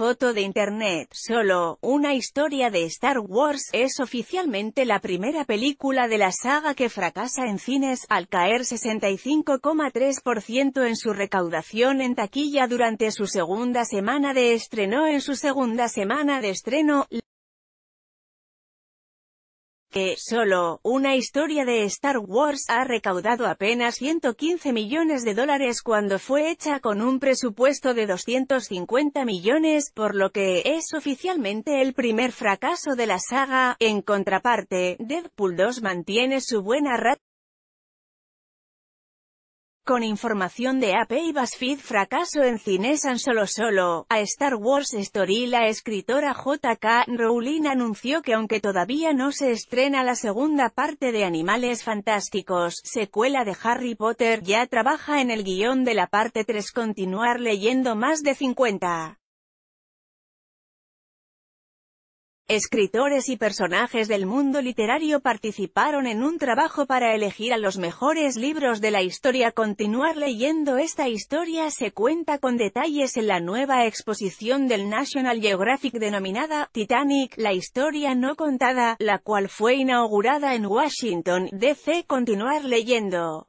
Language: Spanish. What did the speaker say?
foto de internet. Solo, una historia de Star Wars, es oficialmente la primera película de la saga que fracasa en cines, al caer 65,3% en su recaudación en taquilla durante su segunda semana de estreno. En su segunda semana de estreno, que solo una historia de Star Wars ha recaudado apenas 115 millones de dólares cuando fue hecha con un presupuesto de 250 millones, por lo que es oficialmente el primer fracaso de la saga. En contraparte, Deadpool 2 mantiene su buena rata con información de AP y BuzzFeed fracaso en Cinesan Solo Solo, a Star Wars Story la escritora J.K. Rowling anunció que aunque todavía no se estrena la segunda parte de Animales Fantásticos, secuela de Harry Potter, ya trabaja en el guión de la parte 3 continuar leyendo más de 50. Escritores y personajes del mundo literario participaron en un trabajo para elegir a los mejores libros de la historia. Continuar leyendo esta historia se cuenta con detalles en la nueva exposición del National Geographic denominada Titanic, la historia no contada, la cual fue inaugurada en Washington, D.C. Continuar leyendo.